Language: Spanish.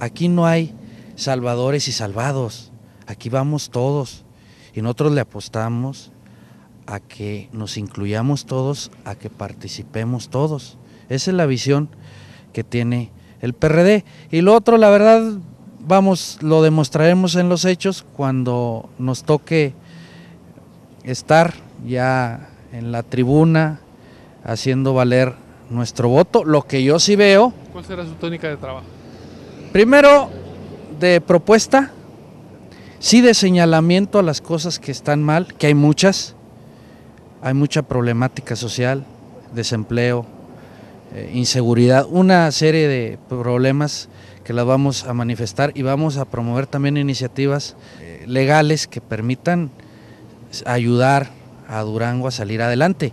Aquí no hay salvadores y salvados, aquí vamos todos. Y nosotros le apostamos a que nos incluyamos todos, a que participemos todos. Esa es la visión que tiene el PRD. Y lo otro, la verdad, vamos, lo demostraremos en los hechos cuando nos toque estar ya en la tribuna haciendo valer nuestro voto. Lo que yo sí veo. ¿Cuál será su tónica de trabajo? Primero, de propuesta, sí de señalamiento a las cosas que están mal, que hay muchas, hay mucha problemática social, desempleo, eh, inseguridad, una serie de problemas que las vamos a manifestar y vamos a promover también iniciativas eh, legales que permitan eh, ayudar a Durango a salir adelante.